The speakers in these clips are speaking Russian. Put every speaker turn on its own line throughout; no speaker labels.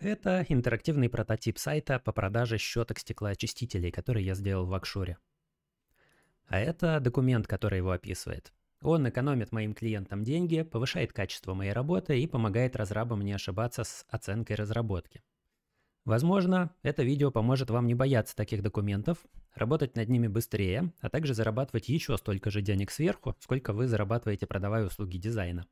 Это интерактивный прототип сайта по продаже щеток стеклоочистителей, который я сделал в Акшуре. А это документ, который его описывает. Он экономит моим клиентам деньги, повышает качество моей работы и помогает разрабам не ошибаться с оценкой разработки. Возможно, это видео поможет вам не бояться таких документов, работать над ними быстрее, а также зарабатывать еще столько же денег сверху, сколько вы зарабатываете, продавая услуги дизайна.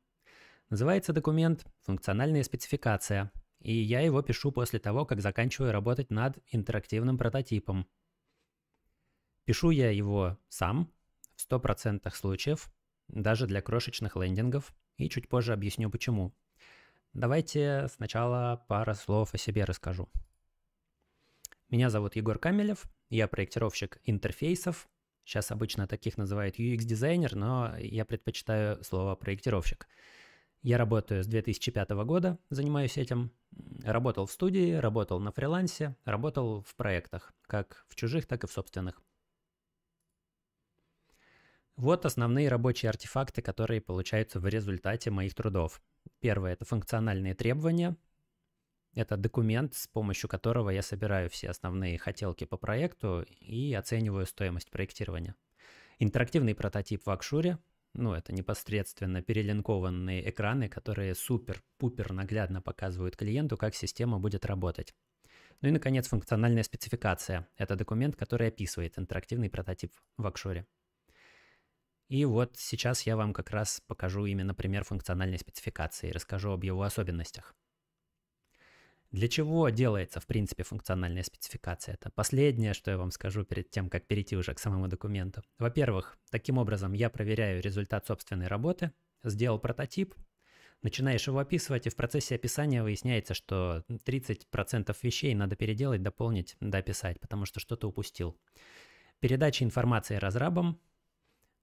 Называется документ «Функциональная спецификация», и я его пишу после того, как заканчиваю работать над интерактивным прототипом. Пишу я его сам в 100% случаев, даже для крошечных лендингов, и чуть позже объясню почему. Давайте сначала пару слов о себе расскажу. Меня зовут Егор Камелев, я проектировщик интерфейсов. Сейчас обычно таких называют UX-дизайнер, но я предпочитаю слово проектировщик. Я работаю с 2005 года, занимаюсь этим. Работал в студии, работал на фрилансе, работал в проектах, как в чужих, так и в собственных. Вот основные рабочие артефакты, которые получаются в результате моих трудов. Первое – это функциональные требования. Это документ, с помощью которого я собираю все основные хотелки по проекту и оцениваю стоимость проектирования. Интерактивный прототип в Акшуре – ну, это непосредственно перелинкованные экраны, которые супер-пупер наглядно показывают клиенту, как система будет работать. Ну и, наконец, функциональная спецификация. Это документ, который описывает интерактивный прототип в Акшоре. И вот сейчас я вам как раз покажу именно пример функциональной спецификации, расскажу об его особенностях. Для чего делается, в принципе, функциональная спецификация? Это последнее, что я вам скажу перед тем, как перейти уже к самому документу. Во-первых, таким образом я проверяю результат собственной работы, сделал прототип, начинаешь его описывать, и в процессе описания выясняется, что 30% вещей надо переделать, дополнить, дописать, потому что что-то упустил. Передача информации разрабам,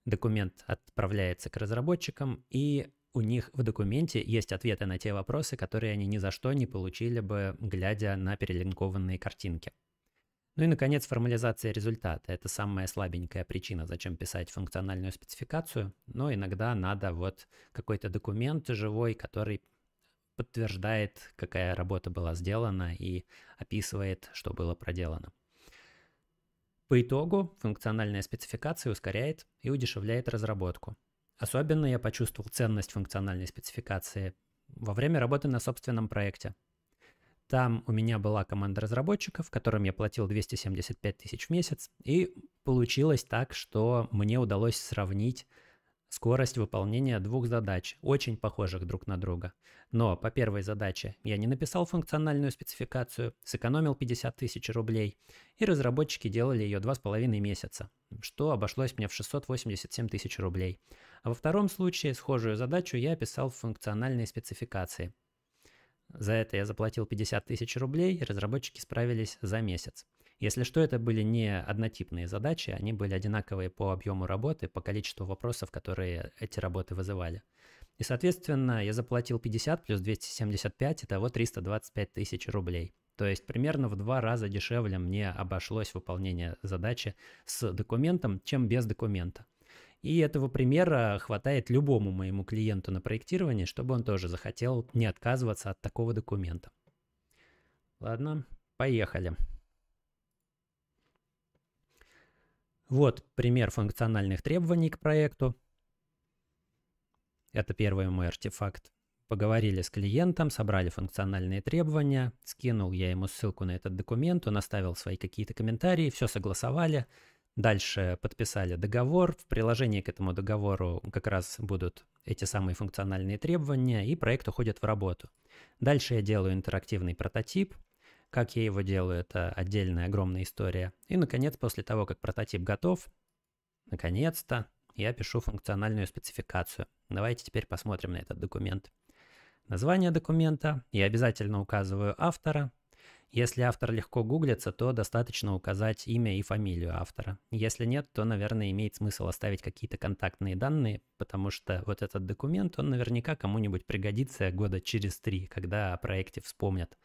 документ отправляется к разработчикам, и у них в документе есть ответы на те вопросы, которые они ни за что не получили бы, глядя на перелинкованные картинки. Ну и, наконец, формализация результата. Это самая слабенькая причина, зачем писать функциональную спецификацию, но иногда надо вот какой-то документ живой, который подтверждает, какая работа была сделана и описывает, что было проделано. По итогу функциональная спецификация ускоряет и удешевляет разработку, Особенно я почувствовал ценность функциональной спецификации во время работы на собственном проекте. Там у меня была команда разработчиков, которым я платил 275 тысяч в месяц, и получилось так, что мне удалось сравнить скорость выполнения двух задач, очень похожих друг на друга. Но по первой задаче я не написал функциональную спецификацию, сэкономил 50 тысяч рублей, и разработчики делали ее 2,5 месяца, что обошлось мне в 687 тысяч рублей. А во втором случае схожую задачу я писал в функциональной спецификации. За это я заплатил 50 тысяч рублей, и разработчики справились за месяц. Если что, это были не однотипные задачи, они были одинаковые по объему работы, по количеству вопросов, которые эти работы вызывали. И, соответственно, я заплатил 50 плюс 275, итого 325 тысяч рублей. То есть примерно в два раза дешевле мне обошлось выполнение задачи с документом, чем без документа. И этого примера хватает любому моему клиенту на проектирование, чтобы он тоже захотел не отказываться от такого документа. Ладно, поехали. Вот пример функциональных требований к проекту. Это первый мой артефакт. Поговорили с клиентом, собрали функциональные требования, скинул я ему ссылку на этот документ, он оставил свои какие-то комментарии, все согласовали, Дальше подписали договор. В приложении к этому договору как раз будут эти самые функциональные требования, и проект уходит в работу. Дальше я делаю интерактивный прототип. Как я его делаю, это отдельная огромная история. И, наконец, после того, как прототип готов, наконец-то я пишу функциональную спецификацию. Давайте теперь посмотрим на этот документ. Название документа, я обязательно указываю автора, если автор легко гуглится, то достаточно указать имя и фамилию автора. Если нет, то, наверное, имеет смысл оставить какие-то контактные данные, потому что вот этот документ, он наверняка кому-нибудь пригодится года через три, когда о проекте вспомнят.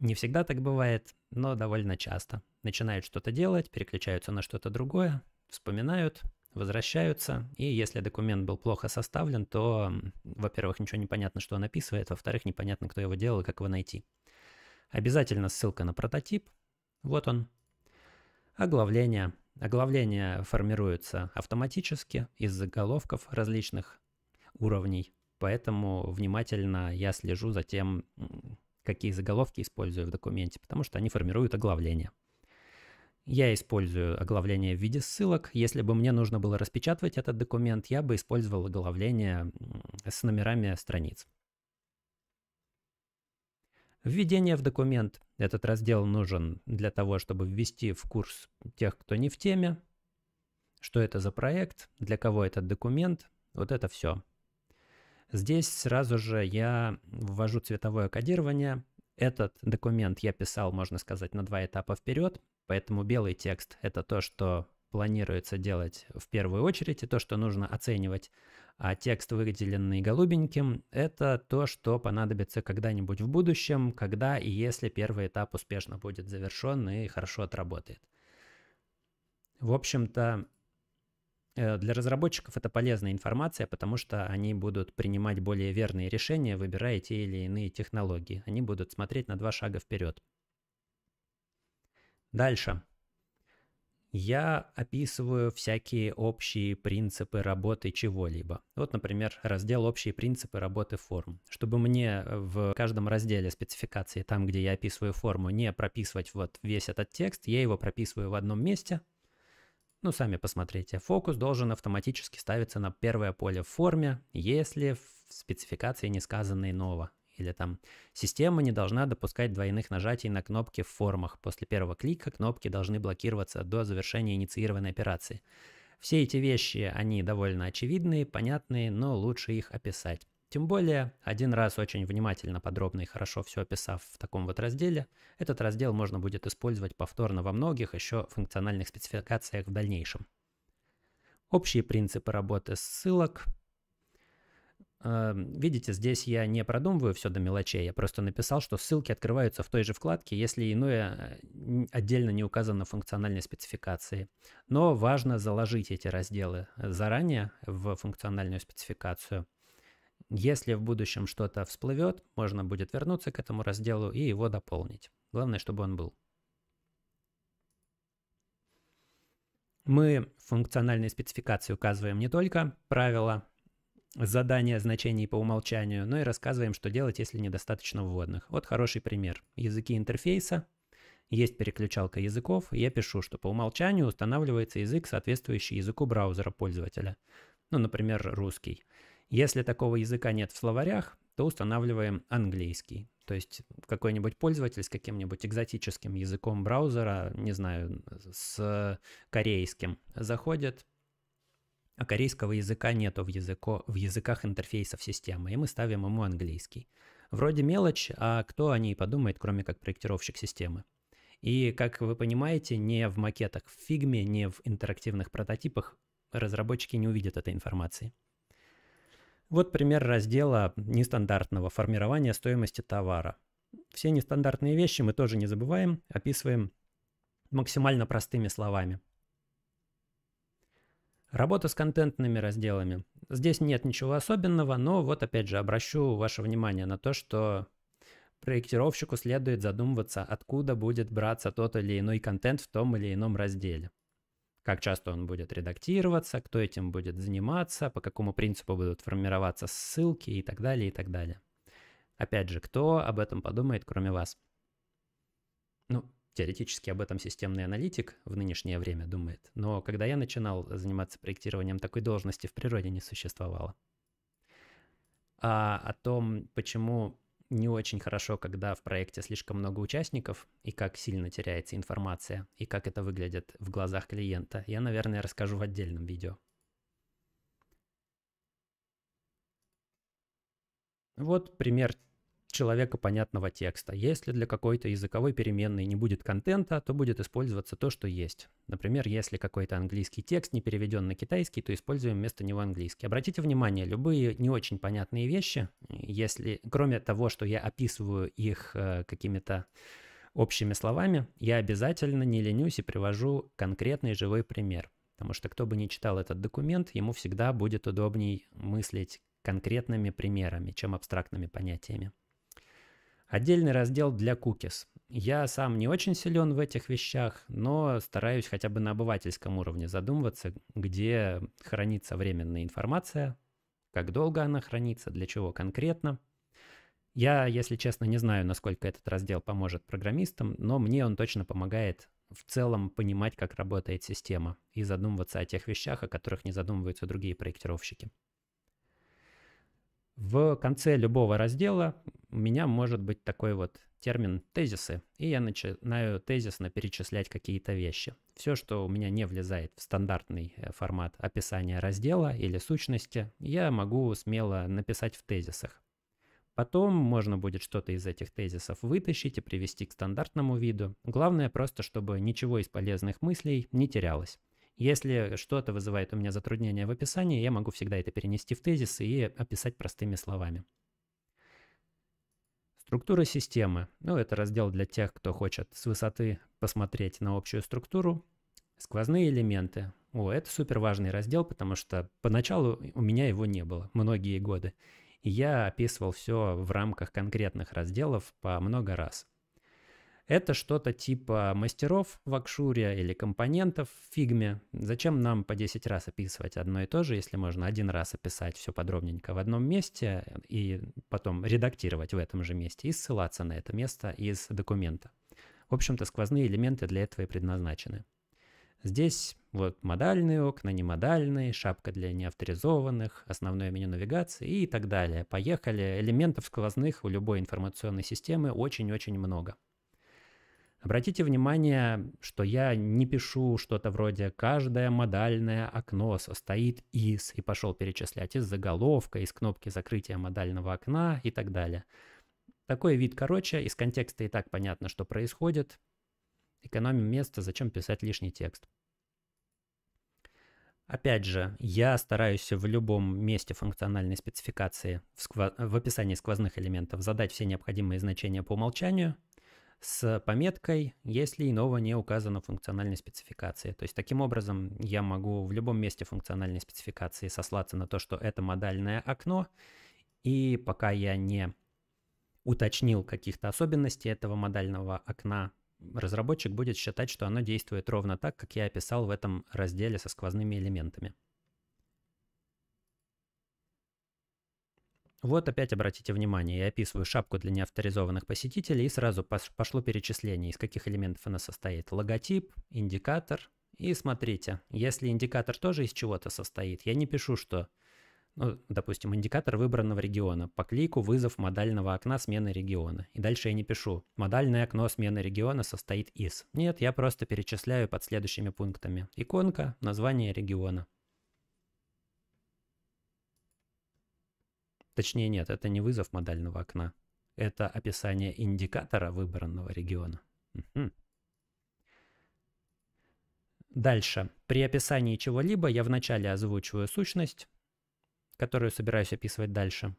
Не всегда так бывает, но довольно часто. Начинают что-то делать, переключаются на что-то другое, вспоминают, возвращаются, и если документ был плохо составлен, то, во-первых, ничего не понятно, что он описывает, во-вторых, непонятно, кто его делал и как его найти. Обязательно ссылка на прототип. Вот он. Оглавление. Оглавление формируется автоматически из заголовков различных уровней. Поэтому внимательно я слежу за тем, какие заголовки использую в документе, потому что они формируют оглавление. Я использую оглавление в виде ссылок. Если бы мне нужно было распечатывать этот документ, я бы использовал оглавление с номерами страниц. Введение в документ. Этот раздел нужен для того, чтобы ввести в курс тех, кто не в теме, что это за проект, для кого этот документ, вот это все. Здесь сразу же я ввожу цветовое кодирование. Этот документ я писал, можно сказать, на два этапа вперед, поэтому белый текст — это то, что планируется делать в первую очередь, и то, что нужно оценивать, а текст, выделенный голубеньким, это то, что понадобится когда-нибудь в будущем, когда и если первый этап успешно будет завершен и хорошо отработает. В общем-то, э, для разработчиков это полезная информация, потому что они будут принимать более верные решения, выбирая те или иные технологии. Они будут смотреть на два шага вперед. Дальше я описываю всякие общие принципы работы чего-либо. Вот, например, раздел «Общие принципы работы форм». Чтобы мне э, в каждом разделе спецификации, там, где я описываю форму, не прописывать вот весь этот текст, я его прописываю в одном месте. Ну, сами посмотрите. Фокус должен автоматически ставиться на первое поле в форме, если в спецификации не сказано иного. Или там система не должна допускать двойных нажатий на кнопки в формах. После первого клика кнопки должны блокироваться до завершения инициированной операции. Все эти вещи, они довольно очевидные, понятные, но лучше их описать. Тем более, один раз очень внимательно, подробно и хорошо все описав в таком вот разделе, этот раздел можно будет использовать повторно во многих еще функциональных спецификациях в дальнейшем. Общие принципы работы ссылок, Э, видите, здесь я не продумываю все до мелочей, я просто написал, что ссылки открываются в той же вкладке, если иное э, отдельно не указано в функциональной спецификации. Но важно заложить эти разделы э, заранее в функциональную спецификацию. Если в будущем что-то всплывет, можно будет вернуться к этому разделу и его дополнить. Главное, чтобы он был. Мы в функциональной спецификации указываем не только правила, задание значений по умолчанию, но ну и рассказываем, что делать, если недостаточно вводных. Вот хороший пример. Языки интерфейса. Есть переключалка языков, я пишу, что по умолчанию устанавливается язык, соответствующий языку браузера пользователя. Ну, например, русский. Если такого языка нет в словарях, то устанавливаем английский. То есть какой-нибудь пользователь с каким-нибудь экзотическим языком браузера, не знаю, с корейским, заходит, а корейского языка нету в, языко, в языках интерфейсов системы, и мы ставим ему английский. Вроде мелочь, а кто о ней подумает, кроме как проектировщик системы? И, как вы понимаете, не в макетах в фигме, не в интерактивных прототипах разработчики не увидят этой информации. Вот пример раздела нестандартного формирования стоимости товара. Все нестандартные вещи мы тоже не забываем, описываем максимально простыми словами. Работа с контентными разделами. Здесь нет ничего особенного, но вот опять же обращу ваше внимание на то, что проектировщику следует задумываться, откуда будет браться тот или иной контент в том или ином разделе. Как часто он будет редактироваться, кто этим будет заниматься, по какому принципу будут формироваться ссылки и так далее, и так далее. Опять же, кто об этом подумает, кроме вас? Теоретически об этом системный аналитик в нынешнее время думает, но когда я начинал заниматься проектированием, такой должности в природе не существовало. А о том, почему не очень хорошо, когда в проекте слишком много участников, и как сильно теряется информация, и как это выглядит в глазах клиента, я, наверное, расскажу в отдельном видео. Вот пример человека понятного текста. Если для какой-то языковой переменной не будет контента, то будет использоваться то, что есть. Например, если какой-то английский текст не переведен на китайский, то используем вместо него английский. Обратите внимание, любые не очень понятные вещи, если, кроме того, что я описываю их э, какими-то общими словами, я обязательно не ленюсь и привожу конкретный живой пример. Потому что кто бы не читал этот документ, ему всегда будет удобней мыслить конкретными примерами, чем абстрактными понятиями. Отдельный раздел для кукис. Я сам не очень силен в этих вещах, но стараюсь хотя бы на обывательском уровне задумываться, где хранится временная информация, как долго она хранится, для чего конкретно. Я, если честно, не знаю, насколько этот раздел поможет программистам, но мне он точно помогает в целом понимать, как работает система и задумываться о тех вещах, о которых не задумываются другие проектировщики. В конце любого раздела у меня может быть такой вот термин тезисы, и я начинаю тезисно перечислять какие-то вещи. Все, что у меня не влезает в стандартный э, формат описания раздела или сущности, я могу смело написать в тезисах. Потом можно будет что-то из этих тезисов вытащить и привести к стандартному виду. Главное просто, чтобы ничего из полезных мыслей не терялось. Если что-то вызывает у меня затруднение в описании, я могу всегда это перенести в тезисы и описать простыми словами. Структура системы. Ну, это раздел для тех, кто хочет с высоты посмотреть на общую структуру. Сквозные элементы. О, это супер важный раздел, потому что поначалу у меня его не было многие годы. И я описывал все в рамках конкретных разделов по много раз. Это что-то типа мастеров в Акшуре или компонентов в фигме. Зачем нам по 10 раз описывать одно и то же, если можно один раз описать все подробненько в одном месте и потом редактировать в этом же месте и ссылаться на это место из документа. В общем-то, сквозные элементы для этого и предназначены. Здесь вот модальные окна, немодальные, шапка для неавторизованных, основное меню навигации и так далее. Поехали. Элементов сквозных у любой информационной системы очень-очень много. Обратите внимание, что я не пишу что-то вроде «каждое модальное окно состоит из» и пошел перечислять из заголовка, из кнопки закрытия модального окна и так далее. Такой вид короче, из контекста и так понятно, что происходит. Экономим место, зачем писать лишний текст. Опять же, я стараюсь в любом месте функциональной спецификации в, сква- в описании сквозных элементов задать все необходимые значения по умолчанию – с пометкой, если иного не указано в функциональной спецификации. То есть таким образом я могу в любом месте функциональной спецификации сослаться на то, что это модальное окно, и пока я не уточнил каких-то особенностей этого модального окна, разработчик будет считать, что оно действует ровно так, как я описал в этом разделе со сквозными элементами. Вот опять обратите внимание, я описываю шапку для неавторизованных посетителей и сразу пошло перечисление, из каких элементов она состоит. Логотип, индикатор. И смотрите, если индикатор тоже из чего-то состоит, я не пишу, что, ну, допустим, индикатор выбранного региона по клику вызов модального окна смены региона. И дальше я не пишу, модальное окно смены региона состоит из. Нет, я просто перечисляю под следующими пунктами. Иконка, название региона. Точнее нет, это не вызов модального окна. Это описание индикатора выбранного региона. Угу. Дальше. При описании чего-либо я вначале озвучиваю сущность, которую собираюсь описывать дальше,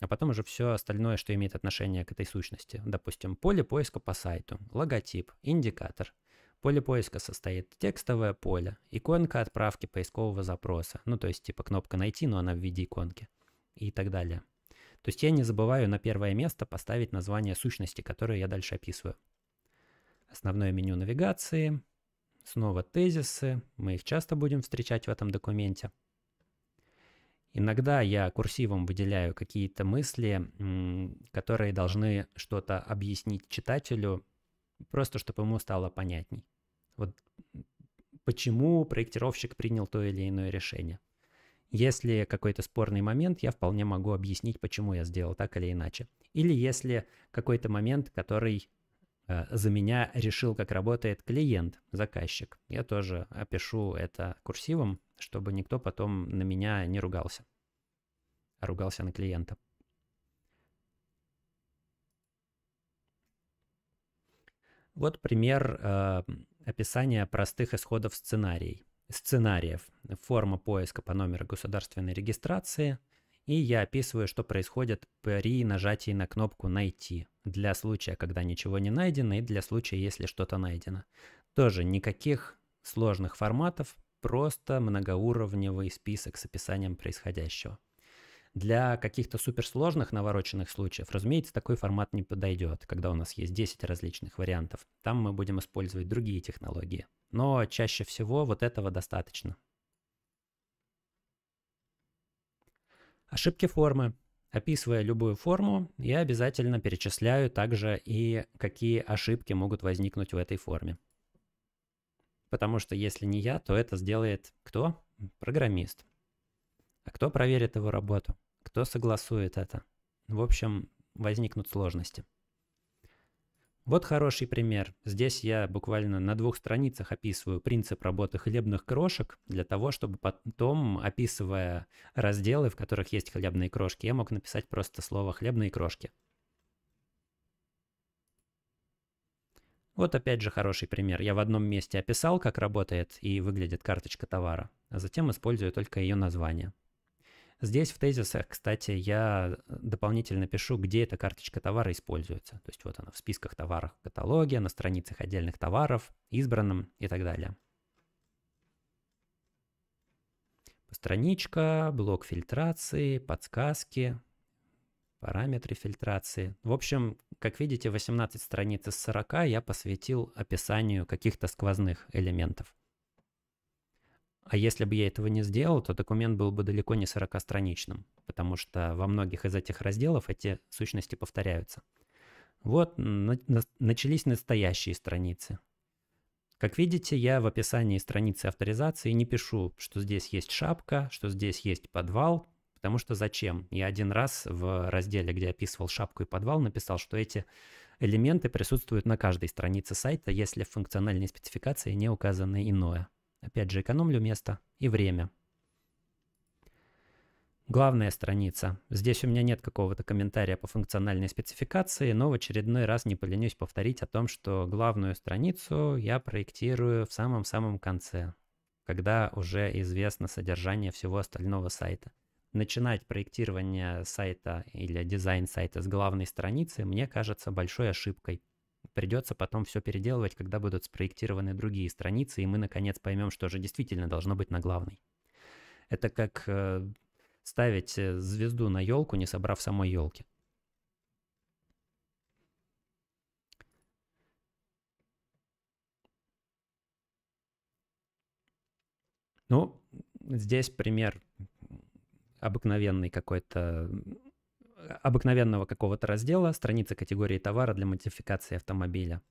а потом уже все остальное, что имеет отношение к этой сущности. Допустим, поле поиска по сайту, логотип, индикатор. Поле поиска состоит текстовое поле, иконка отправки поискового запроса, ну то есть типа кнопка «Найти», но она в виде иконки и так далее. То есть я не забываю на первое место поставить название сущности, которую я дальше описываю. Основное меню навигации, снова тезисы, мы их часто будем встречать в этом документе. Иногда я курсивом выделяю какие-то мысли, которые должны что-то объяснить читателю, просто чтобы ему стало понятней. Вот почему проектировщик принял то или иное решение. Если какой-то спорный момент, я вполне могу объяснить, почему я сделал так или иначе. Или если какой-то момент, который э, за меня решил, как работает клиент, заказчик, я тоже опишу это курсивом, чтобы никто потом на меня не ругался, а ругался на клиента. Вот пример э, описания простых исходов сценарий сценариев, форма поиска по номеру государственной регистрации, и я описываю, что происходит при нажатии на кнопку «Найти» для случая, когда ничего не найдено, и для случая, если что-то найдено. Тоже никаких сложных форматов, просто многоуровневый список с описанием происходящего. Для каких-то суперсложных навороченных случаев, разумеется, такой формат не подойдет, когда у нас есть 10 различных вариантов. Там мы будем использовать другие технологии. Но чаще всего вот этого достаточно. Ошибки формы. Описывая любую форму, я обязательно перечисляю также и какие ошибки могут возникнуть в этой форме. Потому что если не я, то это сделает кто? Программист. А кто проверит его работу? Кто согласует это? В общем, возникнут сложности. Вот хороший пример. Здесь я буквально на двух страницах описываю принцип работы хлебных крошек для того, чтобы потом, описывая разделы, в которых есть хлебные крошки, я мог написать просто слово «хлебные крошки». Вот опять же хороший пример. Я в одном месте описал, как работает и выглядит карточка товара, а затем использую только ее название – Здесь в тезисах, кстати, я дополнительно пишу, где эта карточка товара используется. То есть вот она в списках товаров в каталоге, на страницах отдельных товаров, избранном и так далее. Страничка, блок фильтрации, подсказки, параметры фильтрации. В общем, как видите, 18 страниц из 40 я посвятил описанию каких-то сквозных элементов. А если бы я этого не сделал, то документ был бы далеко не 40-страничным, потому что во многих из этих разделов эти сущности повторяются. Вот начались настоящие страницы. Как видите, я в описании страницы авторизации не пишу, что здесь есть шапка, что здесь есть подвал, потому что зачем? Я один раз в разделе, где описывал шапку и подвал, написал, что эти элементы присутствуют на каждой странице сайта, если в функциональной спецификации не указано иное. Опять же, экономлю место и время. Главная страница. Здесь у меня нет какого-то комментария по функциональной спецификации, но в очередной раз не поленюсь повторить о том, что главную страницу я проектирую в самом-самом конце, когда уже известно содержание всего остального сайта. Начинать проектирование сайта или дизайн сайта с главной страницы мне кажется большой ошибкой придется потом все переделывать, когда будут спроектированы другие страницы, и мы наконец поймем, что же действительно должно быть на главной. Это как э, ставить э, звезду на елку, не собрав самой елки. Ну, здесь пример обыкновенный какой-то обыкновенного какого-то раздела страницы категории товара для модификации автомобиля.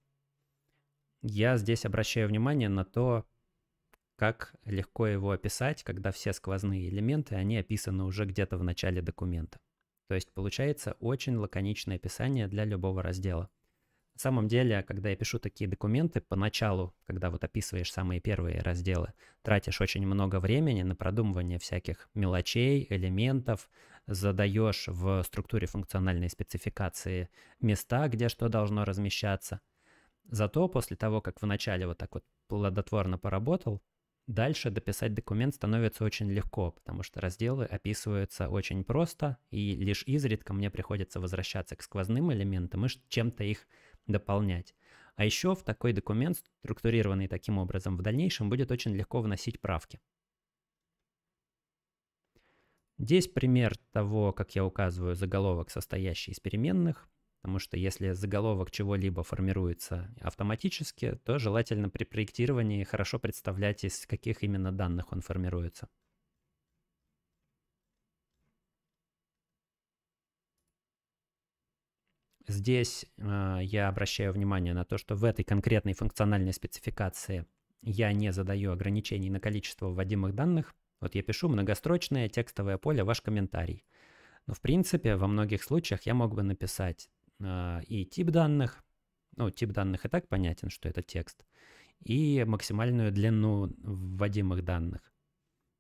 Я здесь обращаю внимание на то, как легко его описать, когда все сквозные элементы, они описаны уже где-то в начале документа. То есть получается очень лаконичное описание для любого раздела в самом деле, когда я пишу такие документы, поначалу, когда вот описываешь самые первые разделы, тратишь очень много времени на продумывание всяких мелочей, элементов, задаешь в структуре функциональной спецификации места, где что должно размещаться. Зато после того, как вначале вот так вот плодотворно поработал, дальше дописать документ становится очень легко, потому что разделы описываются очень просто, и лишь изредка мне приходится возвращаться к сквозным элементам и чем-то их дополнять. А еще в такой документ, структурированный таким образом, в дальнейшем будет очень легко вносить правки. Здесь пример того, как я указываю заголовок, состоящий из переменных, потому что если заголовок чего-либо формируется автоматически, то желательно при проектировании хорошо представлять, из каких именно данных он формируется. Здесь э, я обращаю внимание на то, что в этой конкретной функциональной спецификации я не задаю ограничений на количество вводимых данных. Вот я пишу многострочное текстовое поле «Ваш комментарий». Но в принципе во многих случаях я мог бы написать э, и тип данных, ну тип данных и так понятен, что это текст, и максимальную длину вводимых данных.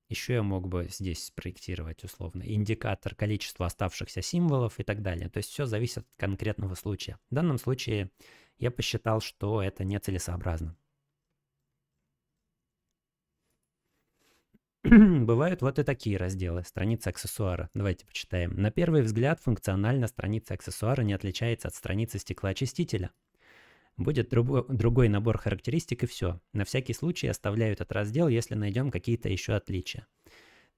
Еще я мог бы здесь спроектировать условно индикатор количества оставшихся символов и так далее. То есть все зависит от конкретного случая. В данном случае я посчитал, что это нецелесообразно. Бывают вот и такие разделы, страница аксессуара. Давайте почитаем. На первый взгляд функционально страница аксессуара не отличается от страницы стеклоочистителя. Будет друго, другой набор характеристик и все. На всякий случай оставляю этот раздел, если найдем какие-то еще отличия.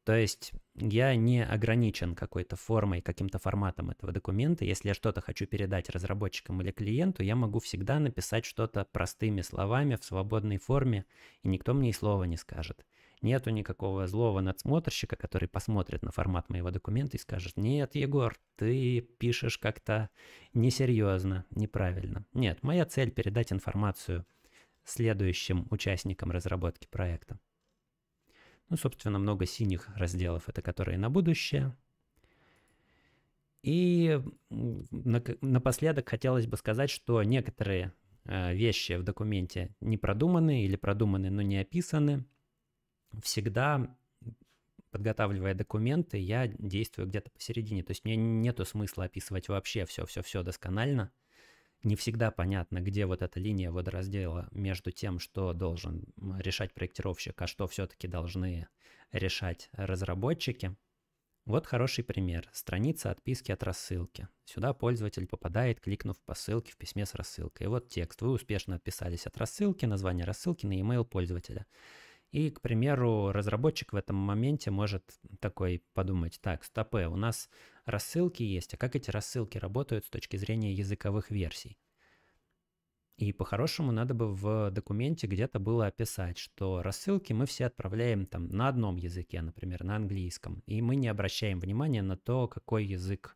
То есть я не ограничен какой-то формой, каким-то форматом этого документа. Если я что-то хочу передать разработчикам или клиенту, я могу всегда написать что-то простыми словами в свободной форме, и никто мне и слова не скажет. Нету никакого злого надсмотрщика, который посмотрит на формат моего документа и скажет, нет, Егор, ты пишешь как-то несерьезно, неправильно. Нет, моя цель передать информацию следующим участникам разработки проекта. Ну, собственно, много синих разделов, это которые на будущее. И напоследок хотелось бы сказать, что некоторые э, вещи в документе не продуманы или продуманы, но не описаны – всегда подготавливая документы, я действую где-то посередине. То есть мне нету смысла описывать вообще все-все-все досконально. Не всегда понятно, где вот эта линия водораздела между тем, что должен решать проектировщик, а что все-таки должны решать разработчики. Вот хороший пример. Страница отписки от рассылки. Сюда пользователь попадает, кликнув по ссылке в письме с рассылкой. И вот текст. Вы успешно отписались от рассылки, название рассылки на e-mail пользователя. И, к примеру, разработчик в этом моменте может такой подумать, так, стопе, у нас рассылки есть, а как эти рассылки работают с точки зрения языковых версий? И по-хорошему надо бы в документе где-то было описать, что рассылки мы все отправляем там на одном языке, например, на английском, и мы не обращаем внимания на то, какой язык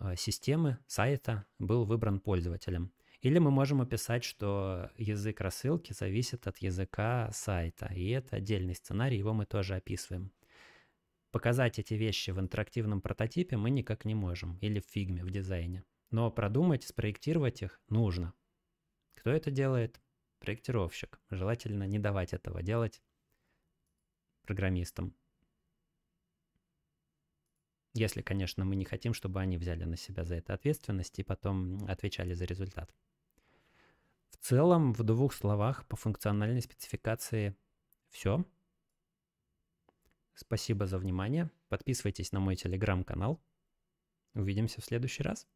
э, системы, сайта был выбран пользователем. Или мы можем описать, что язык рассылки зависит от языка сайта, и это отдельный сценарий, его мы тоже описываем. Показать эти вещи в интерактивном прототипе мы никак не можем, или в фигме, в дизайне. Но продумать, спроектировать их нужно. Кто это делает? Проектировщик. Желательно не давать этого делать программистам. Если, конечно, мы не хотим, чтобы они взяли на себя за это ответственность и потом отвечали за результат. В целом, в двух словах по функциональной спецификации все. Спасибо за внимание. Подписывайтесь на мой телеграм-канал. Увидимся в следующий раз.